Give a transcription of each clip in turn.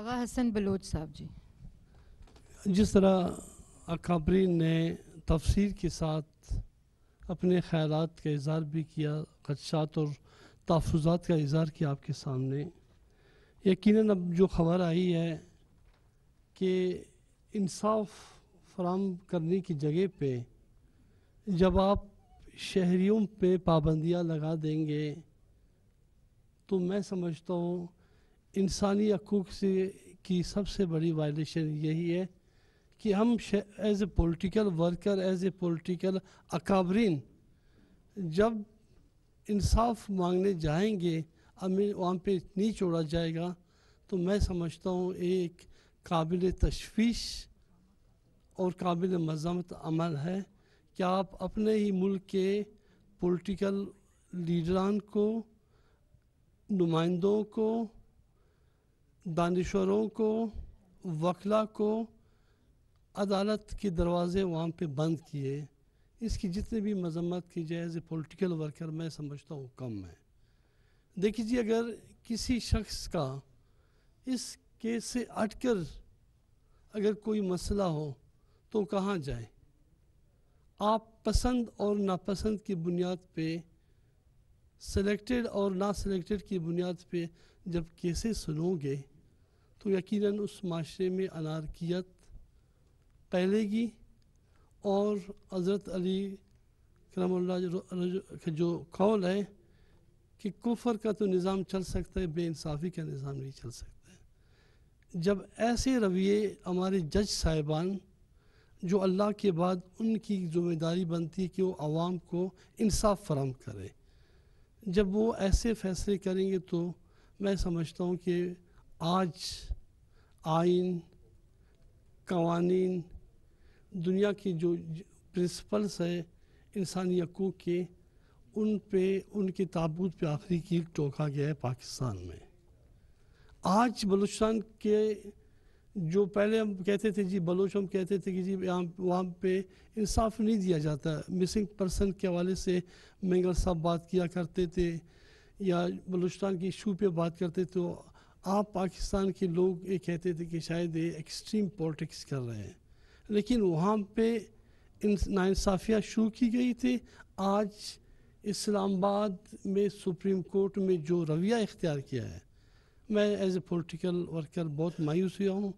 आगा Hasan Bloch साहब जी जिस तरह अकाबरी ने तफसीर के साथ अपने ख्याल का इजहार भी किया खदशात और तहफात का इजहार किया आपके सामने यकीन अब जो खबर आई है कि इंसाफ फराम करने की जगह पे जब आप शहरीों पे पाबंदियां लगा देंगे तो मैं समझता हूँ इंसानी हकूक से की सबसे बड़ी वायलेशन यही है कि हम as a political worker as a political अकाबरीन जब इंसाफ मांगने जाएंगे हमें वहाँ पे नहीं छोड़ा जाएगा तो मैं समझता हूँ एक काबिल तशवीश और काबिल मजम्मत अमल है कि आप अपने ही मुल्क के पोलिटिकल लीडरान को नुमाइंदों को दानश्वरों को वकला को अदालत के दरवाज़े वहाँ पे बंद किए इसकी जितनी भी मजम्मत की जाए एज ए पोलिटिकल वर्कर मैं समझता हूँ कम है देखिए अगर किसी शख्स का इस केस से अटकर अगर कोई मसला हो तो कहाँ जाए आप पसंद और नापसंद की बुनियाद पे सिलेक्टेड और ना सिलेक्टेड की बुनियाद पे जब केसेस सुनोगे तो यकीनन उस माशरे में अनारकियत फैलेगी और हज़रत अली करम जो जो कौल है कि कुफर का तो निज़ाम चल सकता है बेानसाफ़ी का निज़ाम नहीं चल सकता है जब ऐसे रवैये हमारे जज साहिबान जो अल्लाह के बाद उनकी ज़िम्मेदारी बनती है कि वो आवाम को इंसाफ फराम करें जब वो ऐसे फ़ैसले करेंगे तो मैं समझता हूँ कि आज आइन कवानीन दुनिया की जो प्रिंसिपल्स है इंसानी हकूक़ के उन पे उनके ताबूत पे आखिरी की टोका गया है पाकिस्तान में आज बलूचिस्तान के जो पहले हम कहते थे जी बलोच हम कहते थे कि जी यहाँ वहाँ पे इंसाफ नहीं दिया जाता मिसिंग पर्सन के हवाले से मेंगल साहब बात किया करते थे या बलूचिस्तान के इशू पे बात करते थे तो आप पाकिस्तान के लोग ये कहते थे कि शायद ये एक्सट्रीम पॉलिटिक्स कर रहे हैं लेकिन वहाँ पे इन नासाफ़ियाँ शुरू की गई थी आज इस्लामाबाद में सुप्रीम कोर्ट में जो रवैया इख्तियार किया है मैं एज ए पोलिटिकल वर्कर बहुत मायूस हुआ हूँ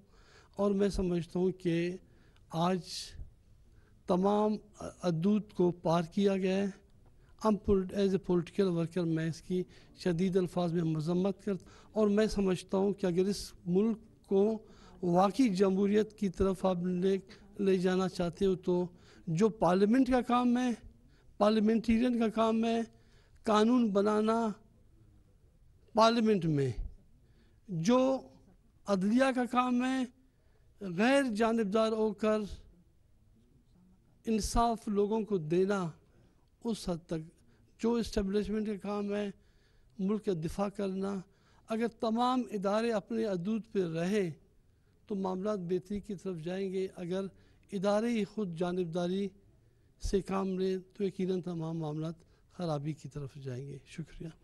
और मैं समझता हूँ कि आज तमाम अदूत को पार किया गया है हम एज़ ए पोलिटिकल वर्कर मैं इसकी शदीद अल्फाज में मजम्मत कर और मैं समझता हूँ कि अगर इस मुल्क को वाकई जमहूरीत की तरफ आप ले ले जाना चाहते हो तो जो पार्लियामेंट का काम है पार्लियामेंटेरियन का काम है कानून बनाना पार्लियामेंट में जो अदलिया का काम है गैर जानबदार होकर इंसाफ लोगों को देना उस हद तक जो इस्टबलिशमेंट के काम है मुल्क का दिफा करना अगर तमाम इदारे अपने अदूद पर रहें तो मामला बेहतरी की तरफ जाएंगे अगर इदारे ही खुद जानबदारी से काम लें तो यकीन तमाम मामला ख़राबी की तरफ जाएंगे शुक्रिया